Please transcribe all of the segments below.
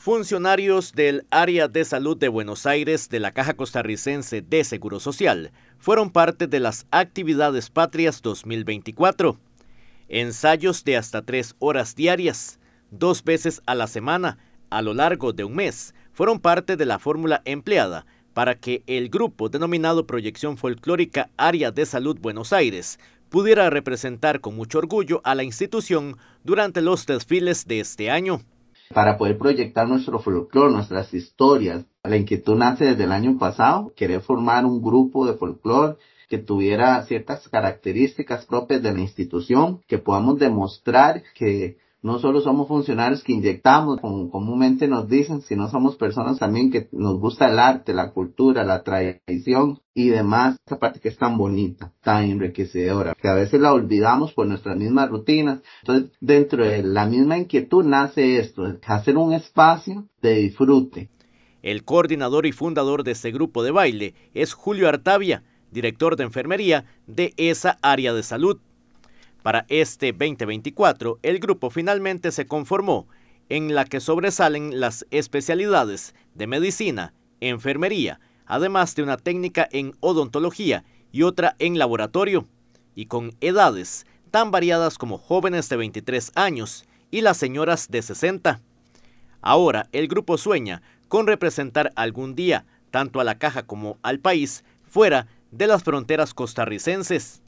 Funcionarios del Área de Salud de Buenos Aires de la Caja Costarricense de Seguro Social fueron parte de las actividades patrias 2024. Ensayos de hasta tres horas diarias, dos veces a la semana, a lo largo de un mes, fueron parte de la fórmula empleada para que el grupo denominado Proyección Folclórica Área de Salud Buenos Aires pudiera representar con mucho orgullo a la institución durante los desfiles de este año para poder proyectar nuestro folclore, nuestras historias. La inquietud nace desde el año pasado, querer formar un grupo de folclore que tuviera ciertas características propias de la institución, que podamos demostrar que no solo somos funcionarios que inyectamos, como comúnmente nos dicen, sino somos personas también que nos gusta el arte, la cultura, la tradición y demás, esa parte que es tan bonita, tan enriquecedora, que a veces la olvidamos por nuestras mismas rutinas. Entonces, dentro de la misma inquietud nace esto, hacer un espacio de disfrute. El coordinador y fundador de este grupo de baile es Julio Artavia, director de enfermería de esa área de salud. Para este 2024, el grupo finalmente se conformó, en la que sobresalen las especialidades de medicina, enfermería, además de una técnica en odontología y otra en laboratorio, y con edades tan variadas como jóvenes de 23 años y las señoras de 60. Ahora, el grupo sueña con representar algún día tanto a la caja como al país fuera de las fronteras costarricenses.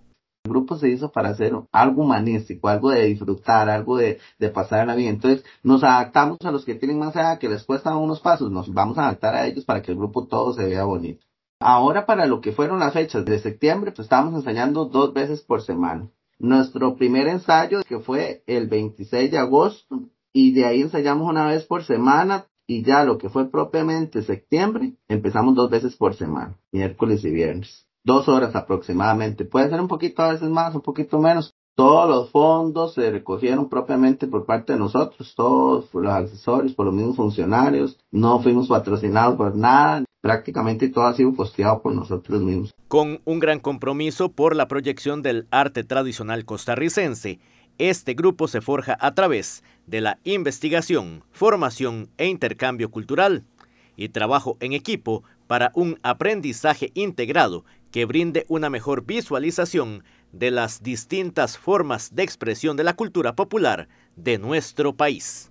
El grupo se hizo para hacer algo humanístico, algo de disfrutar, algo de, de la vida. Entonces nos adaptamos a los que tienen más edad, que les cuestan unos pasos, nos vamos a adaptar a ellos para que el grupo todo se vea bonito. Ahora para lo que fueron las fechas de septiembre, pues estábamos ensayando dos veces por semana. Nuestro primer ensayo, que fue el 26 de agosto, y de ahí ensayamos una vez por semana, y ya lo que fue propiamente septiembre, empezamos dos veces por semana, miércoles y viernes dos horas aproximadamente. Puede ser un poquito a veces más, un poquito menos. Todos los fondos se recogieron propiamente por parte de nosotros, todos por los accesorios, por los mismos funcionarios. No fuimos patrocinados por nada. Prácticamente todo ha sido posteado por nosotros mismos. Con un gran compromiso por la proyección del arte tradicional costarricense, este grupo se forja a través de la investigación, formación e intercambio cultural y trabajo en equipo para un aprendizaje integrado que brinde una mejor visualización de las distintas formas de expresión de la cultura popular de nuestro país.